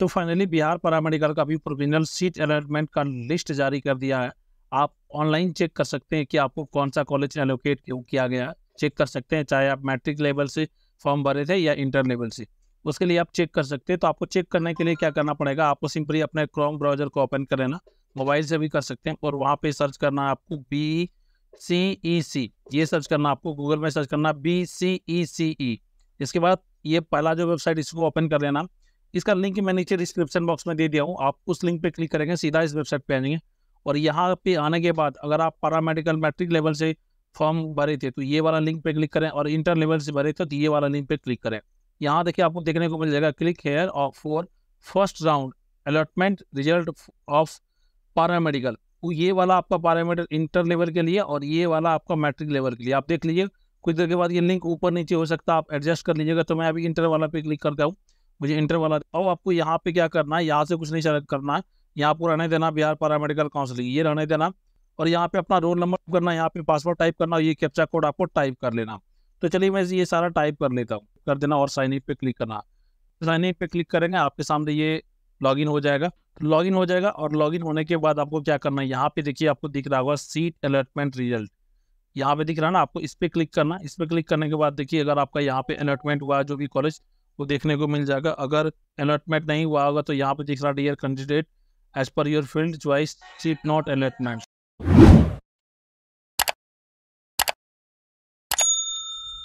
तो finally Bihar paramedical का भी प्रोविजनल सीट अलॉटमेंट का लिस्ट जारी कर दिया है आप ऑनलाइन चेक कर सकते हैं कि आपको कौन सा कॉलेज एलोकेट किया गया चेक कर सकते हैं चाहे आप मैट्रिक लेवल से फॉर्म भरे थे या इंटर लेवल से उसके लिए आप चेक कर सकते हैं तो आपको चेक करने के लिए क्या करना पड़ेगा आपको सिंपली अपने क्रोम ब्राउजर को ओपन कर लेना मोबाइल से भी कर सकते हैं और वहाँ पे सर्च करना है आपको बी सी ई सी ये सर्च करना आपको गूगल में सर्च करना बी सी ई सी ई इसके बाद ये पहला जो वेबसाइट इसको ओपन कर लेना इसका लिंक मैं नीचे डिस्क्रिप्शन बॉक्स में दे दिया हूँ आप उस लिंक पे क्लिक करेंगे सीधा इस वेबसाइट पर आएंगे और यहाँ पे आने के बाद अगर आप पैरामेडिकल मैट्रिक लेवल से फॉर्म भरे थे तो ये वाला लिंक पे क्लिक करें और इंटर लेवल से भरे थे तो ये वाला लिंक पे क्लिक करें यहाँ देखिए आपको देखने को मिल जाएगा click here of for first round allotment result of paramedical तो ये वाला आपका पैरामीटर इंटर लेवल के लिए और ये वाला आपका मैट्रिक लेवल के लिए आप देख लीजिए कुछ देर के बाद ये लिंक ऊपर नीचे हो सकता है आप एडजस्ट कर लीजिएगा तो मैं अभी इंटर वाला पे क्लिक करता हूँ मुझे इंटर वाला और आपको यहाँ पे क्या करना है यहाँ से कुछ नहीं सेलेक्ट करना है यहाँ आपको रहने देना बिहार पैरामेडिकल काउंसिलिंग ये रहने देना और यहाँ पे अपना रोल नंबर करना यहाँ पे पासवर्ड टाइप करना और ये कैप्चा कोड आपको टाइप कर लेना तो चलिए मैं ये सारा टाइप कर लेता हूँ कर देना और साइन इन पे क्लिक करना साइन इन पे क्लिक करेंगे आपके सामने ये लॉगिन हो जाएगा लॉगिन हो जाएगा और लॉगिन होने के बाद आपको क्या करना है यहाँ पे देखिए आपको दिख रहा होगा सीट अलॉटमेंट रिजल्ट यहाँ पे दिख रहा है ना आपको इस पर क्लिक करना इस पर क्लिक करने के बाद देखिए अगर आपका यहाँ पे अलॉटमेंट हुआ जो भी कॉलेज वो तो देखने को मिल जाएगा अगर अलॉटमेंट नहीं हुआ होगा तो यहाँ पर दिख रहा dear candidate as per your field choice seat not allotment